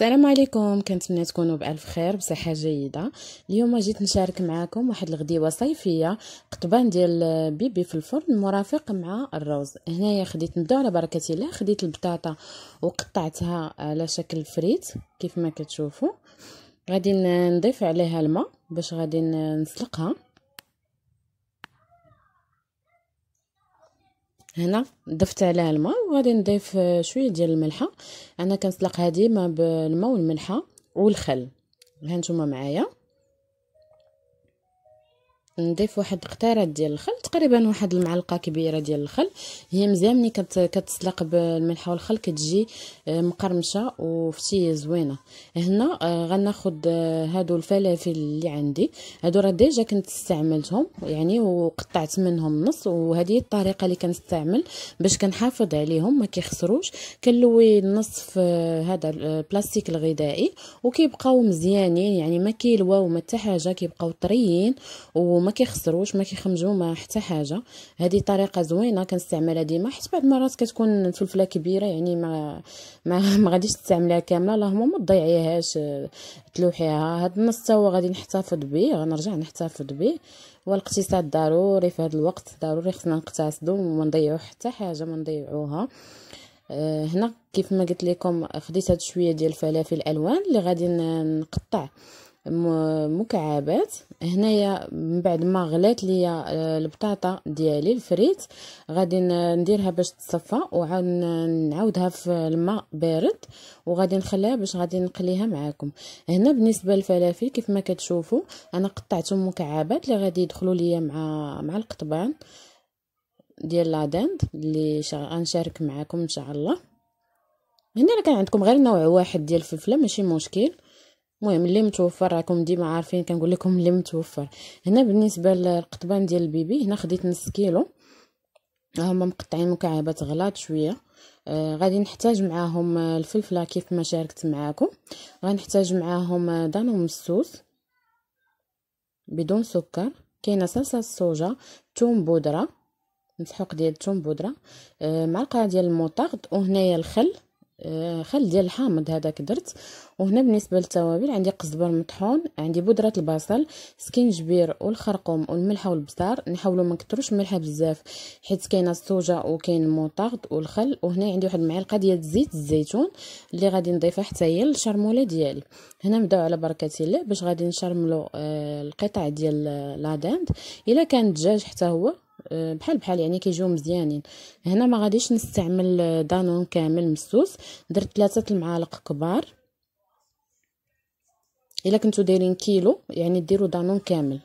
السلام عليكم كنتمنى تكونوا بالف خير بصحه جيده اليوم جيت نشارك معكم واحد الغديوه صيفيه قطبان ديال بيبي في الفرن مرافق مع الروز هنايا خديت نبداو على بركه الله خديت البطاطا وقطعتها على شكل فريت كيف ما كتشوفوا غادي نضيف عليها الماء باش غادي نسلقها هنا ضفت عليها الماء وغادي نضيف شويه ديال الملحه انا كنسلق هذه ما بالماء والملحه والخل ها نتوما معايا نضيف واحد قطيره ديال الخل تقريبا واحد المعلقه كبيره ديال الخل هي مزيان ملي كتسلق بالملح والخل كتجي آه، مقرمشه وفتيه زوينه هنا آه، غناخد آه، هادو الفلافل اللي عندي هادو راه ديجا كنت استعملتهم يعني وقطعت منهم نص وهذه الطريقه اللي كنستعمل باش كنحافظ عليهم ما كيخسروش كنلوي النص في هذا البلاستيك الغذائي وكيبقاو مزيانين يعني ما كيلواو ما حتى حاجه كيبقاو طريين وما وما كيخسروش ما كيخمجوا ما حتى حاجه هذه طريقه زوينه كنستعملها ديما حيت بعض المرات كتكون الفلفله كبيره يعني ما ما, ما غاديش تستعملها كامله اللهم ما تضيعيهاش آه، تلوحيها هاد النص هو غادي نحتفظ به غنرجع نحتفظ به والاقتصاد ضروري في هذا الوقت ضروري خصنا نقتصدوا وما نضيعوا حتى حاجه ما نضيعوها آه، هنا كيف ما قلت لكم خديت هاد شويه ديال الفلافل الالوان اللي غادي نقطع مكعبات هنايا من بعد ما غلات ليا آه، البطاطا ديالي الفريت غادي نديرها باش تصفى وعاود نعاودها في الماء بارد وغادي نخليها باش غادي نقليها معاكم هنا بالنسبه للفلافل كيف ما كتشوفوا انا قطعتهم مكعبات اللي غادي يدخلوا ليا مع مع القطبان ديال لاداند اللي غنشارك معاكم ان شاء الله هنا كان عندكم غير نوع واحد ديال الفلفله ماشي مشكل المهم اللي متوفر راكم ديما عارفين كنقول لكم اللي متوفر هنا بالنسبه للقطبان ديال البيبي هنا خديت نص كيلو هما مقطعين مكعبات غلاط شويه آه غادي نحتاج معاهم آه، الفلفله كيف ما شاركت معاكم غنحتاج معاهم آه، دانو مسوس بدون سكر كاينه صلصه الصوجه ثوم بودره مسحوق ديال الثوم بودره آه معلقه ديال الموطارد وهنايا الخل آه، خل ديال الحامض هذاك درت وهنا بالنسبه للتوابل عندي قزبر مطحون عندي بودره البصل سكينجبير والخرقوم والملح والبزار نحاولوا ما نكثروش الملح بزاف حيت كاينه السوجه وكاين الموطارد والخل وهنا عندي واحد المعلقه ديال زيت الزيتون اللي غادي نضيفها حتى هي للشرموله ديالي هنا نبداو على بركه الله باش غادي نشرملو آه القطع ديال لاداند الا كان دجاج حتى هو آه، بحال بحال يعني كيجيو مزيانين هنا ما غاديش نستعمل آه، دانون كامل مسوس درت ثلاثه المعالق كبار الا كنتو دايرين كيلو يعني ديروا دانون كامل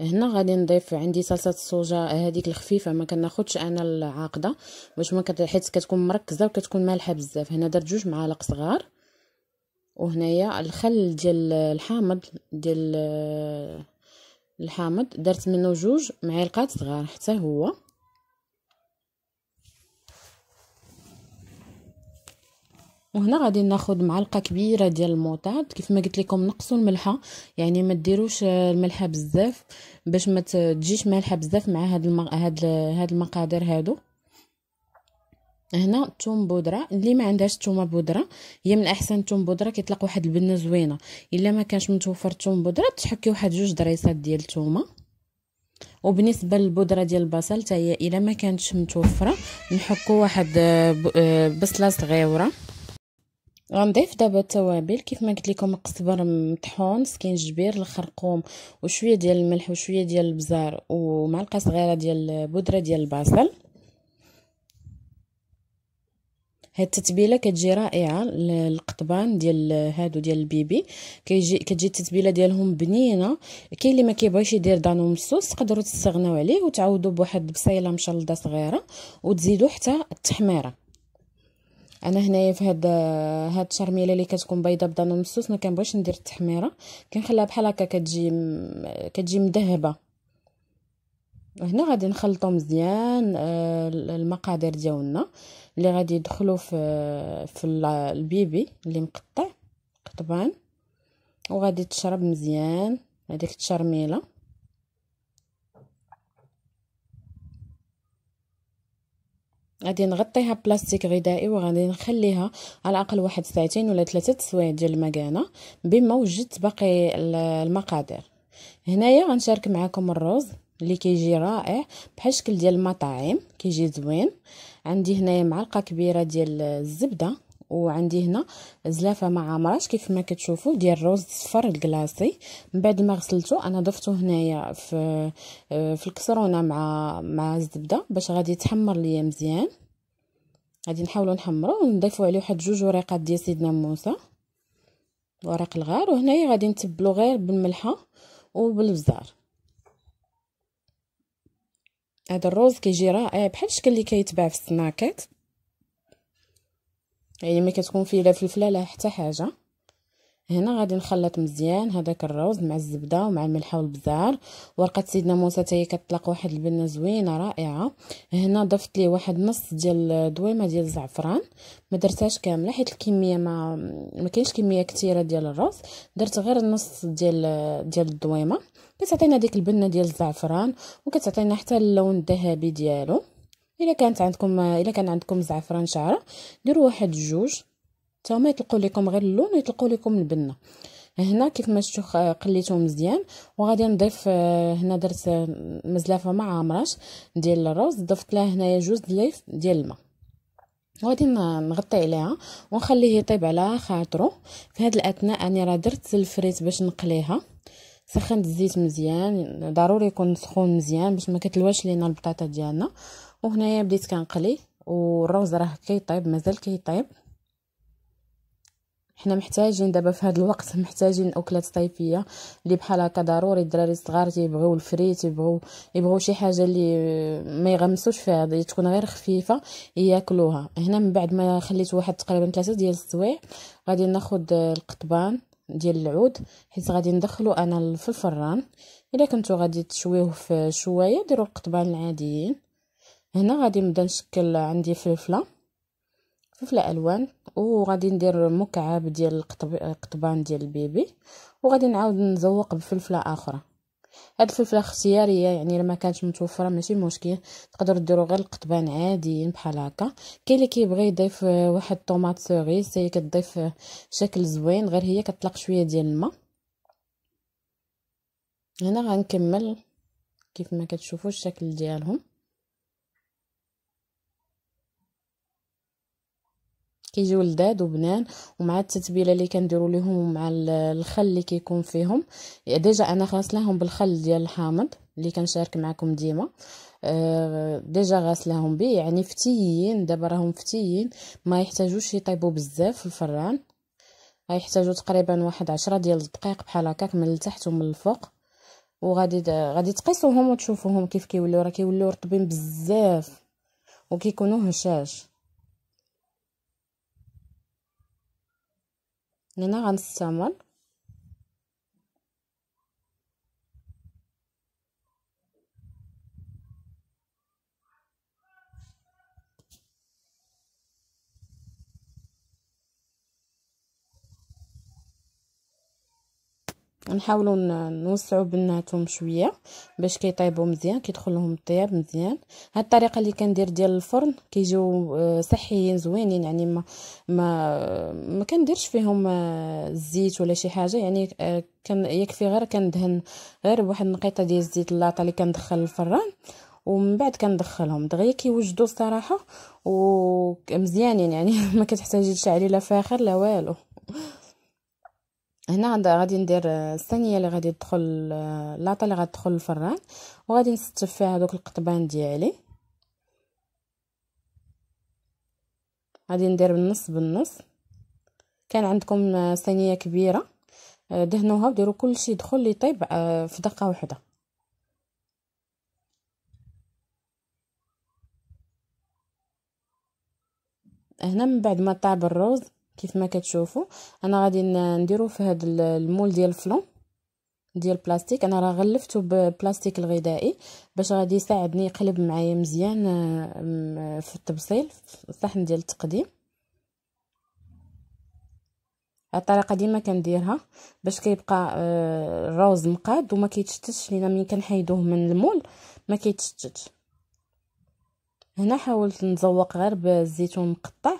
هنا غادي نضيف عندي صلصه الصوجه هذيك الخفيفه ما كناخذش انا العاقده باش ما حيت كتكون مركزه وكتكون مالحه بزاف هنا درت جوج معالق صغار وهنايا الخل ديال الحامض ديال آه، الحامض درت منه جوج معلقات صغار حتى هو وهنا غادي ناخذ معلقه كبيره ديال الموطاد كيف ما قلت لكم نقصوا الملحه يعني ما ديروش الملحه بزاف باش ما تجيش مالحه بزاف مع هاد المق... هاد هاد المقادير هادو هنا الثوم بودره اللي ما عندهاش الثومه بودره هي من احسن الثوم بودره كيطلق واحد البنه زوينه الا ما كانش متوفر الثوم بودره تحكي واحد جوج دريسات ديال الثومه وبالنسبه للبودره ديال البصل حتى هي الا ما كانتش متوفره نحكو واحد آه، آه، بصله صغيره غنضيف دابا التوابل كيف ما قلت لكم القزبر مطحون سكينجبير الخرقوم وشويه ديال الملح وشويه ديال البزار ومعلقه صغيره ديال آه، بودره ديال البصل هاد التتبيله كتجي رائعه للقطبان ديال هادو ديال البيبي كيجي كتجي التتبيله ديالهم بنينه كاين اللي ما كيبغيش يدير دانو مسوس تقدروا تستغناو عليه وتعوضوا بواحد البصيله مشلده صغيره وتزيدوا حتى التحميره انا هنايا في هاد هاد الشرميله اللي كتكون بيضه بدانو مسوس ما كنبغيش ندير التحميره كنخليها بحال هكا كتجي كتجي مذهبه هنا غادي نخلطو مزيان آه، المقادير ديالنا اللي غادي يدخلوا في في البيبي اللي مقطع قطبان وغادي تشرب مزيان هذيك التشرميله غادي نغطيها بلاستيك غذائي وغادي نخليها على الاقل واحد ساعتين ولا ثلاثه سوايع ديال المكانه بما وجدت باقي المقادير هنايا غنشارك معكم الرز اللي كيجي رائع بحال الشكل ديال المطاعم كيجي زوين عندي هنايا معلقه كبيره ديال الزبده وعندي هنا زلافه ما عامراش كيف ما كتشوفوا ديال الروز صفر الكلاصي من بعد ما غسلته انا ضفته هنايا في في الكسرونه مع مع الزبده باش غادي يتحمر ليا مزيان غادي نحاولوا نحمروا ونضيفوا عليه واحد جوج وريقات ديال سيدنا موسى ورق الغار وهنايا غادي نتبلو غير بالملحه وبالبزار هذا الروز كيجي رائع بحال الشكل اللي كيتباع في السناكات يعني ما كتكون فيه لا فلفله لا حتى حاجه هنا غادي نخلط مزيان هذاك الروز مع الزبده ومع الملح والبزار ورقه سيدنا موسى حتى هي كتطلق واحد البنه زوينه رائعه هنا ضفت ليه واحد نص ديال دويمه ديال الزعفران ما درتهاش كامله حيت الكميه ما ما كاينش كميه كثيره ديال الروز درت غير نص ديال ديال الدويمه كتعطينا ديك البنه ديال الزعفران وكتعطينا حتى اللون الذهبي ديالو الا كانت عندكم الا كان عندكم زعفران شعره ديروا واحد جوج حتى هما يطلقوا لكم غير اللون ويطلقوا لكم البنه هنا كيف ما شفتوا قليتو مزيان وغادي نضيف آه، هنا درت آه، مزلافه ما عامراش ديال الروز ضفت لها هنايا جوج دليف ديال الماء وغادي نغطي عليها ونخليه يطيب على خاطرو في هاد الاثناء انا راه درت الفريت باش نقليها سخنت الزيت مزيان ضروري يكون سخون مزيان باش ما كتلواش لينا البطاطا ديالنا وهنايا بديت كنقلي والرز راه كيطيب مازال كيطيب حنا محتاجين دابا في هذا الوقت محتاجين اكلات صيفيه اللي بحال هكا ضروري الدراري الصغار تيبغيو الفريت يبغوا يبغوا شي حاجه اللي ما يغمسوش فيها تكون غير خفيفه ياكلوها هنا من بعد ما خليت واحد تقريبا ثلاثه ديال السوايع غادي ناخد القطبان ديال العود حيت غادي ندخلو انا في الفران الا كنتو غادي تشويوه في شوايه ديروا القطبان العاديين هنا غادي نبدا نشكل عندي فلفله فلفله الوان وغادي ندير مكعب ديال القطبان ديال البيبي وغادي نعاود نزوق بفلفله اخرى هاد الفلفله اختياريه يعني لما كانت متوفره ماشي مشكل تقدر ديرو غير القطبان عاديين بحال هكا كاين اللي كيبغي يضيف آه، واحد طوماط سوغيس هي كتضيف آه، شكل زوين غير هي كطلق شويه ديال الماء هنا غنكمل كيف ما كتشوفوا الشكل ديالهم كيجيو لذاذ وبنان ومع التتبيله اللي كنديروا ليهم ومع الخل اللي كيكون فيهم إيه، ديجا انا غاسلاهم بالخل ديال الحامض اللي كنشارك معكم ديما آه، ديجا غاسلاهم به يعني فتيين دابا راهم فتيين ما يحتاجوش يطيبوا بزاف في الفران غيحتاجوا تقريبا واحد عشرة ديال الدقائق بحال هكاك من التحت ومن الفوق وغادي غادي تقيسوهم وتشوفوهم كيف كيوليو راه كيوليو رطبين بزاف وكيكونوا هشاش هنا غنستمر نحاولوا نوسعوا بناتهم شويه باش كيطيبوا مزيان كيدخل لهم الطياب مزيان هاد الطريقه اللي كندير ديال الفرن كيجيو آه، صحيين زوينين يعني ما ما ما كنديرش فيهم آه، الزيت ولا شي حاجه يعني آه، كان يكفي غير كندهن غير بواحد النقيطه ديال الزيت اللاطه اللي كندخل الفران ومن بعد كندخلهم دغيا كيوجدوا الصراحه ومزيانين يعني ما كتحتاجيش عليه لا فاخر لا والو هنا غادي ندير آه، الثانيه اللي غادي تدخل آه، لاطه اللي غتدخل الفران وغادي نستف فيها دوك القطبان ديالي غادي ندير بالنص بالنص كان عندكم صينيه آه، كبيره دهنوها وديروا كلشي يدخل يطيب في دقه واحده هنا من بعد ما طاب الروز كيف ما كتشوفوا انا غادي نديرو في هذا المول ديال الفلون ديال البلاستيك انا راه غلفته ببلاستيك الغذائي باش غادي يساعدني يقلب معايا مزيان في التبصيل في الصحن ديال التقديم الطريقه ديما كنديرها باش كيبقى آه، الروز مقاد وما كيتشتتش لينا ملي كنحيدوه من المول ما كيتشتتش هنا حاولت نزوق غير بالزيتون مقطع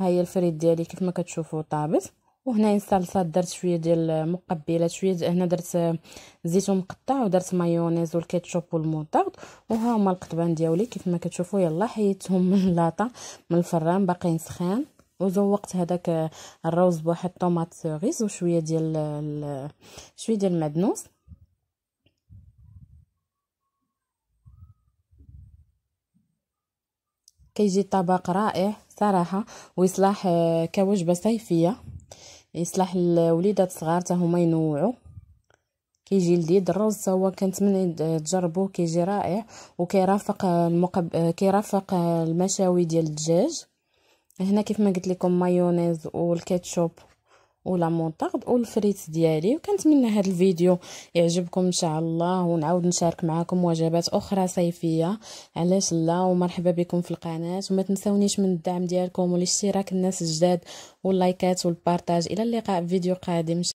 ها هي الفريد ديالي كيف ما كتشوفوا طابت وهنا الصلصه درت شويه ديال مقبلات شويه دي هنا درت زيتون مقطع ودرت مايونيز والكيتشوب والمونطارد وها هما القطبان ديالي كيف ما كتشوفوا يلا حيدتهم من لاطا من الفران باقيين سخان وزوقت هذاك الروز بواحد الطوماط سوريز وشويه ديال شويه ديال المعدنوس كيجي طبق رائع صراحه ويصلح آه، كوجبه صيفيه يصلح الوليدات الصغار حتى هما ينوعوا كيجي لذيذ الرز هو كنتمنى تجربوه كيجي رائع وكيرافق المقب... كيرافق المشاوي ديال الدجاج هنا كيف ما قلت لكم مايونيز والكاتشوب ولا مونطارد والفريت ديالي وكنتمنى هذا الفيديو يعجبكم ان شاء الله ونعاود نشارك معكم وجبات اخرى صيفيه علاش لا ومرحبا بكم في القناه وما تنسونيش من الدعم ديالكم والاشتراك الناس الجداد واللايكات والبارتاج الى اللقاء في فيديو قادم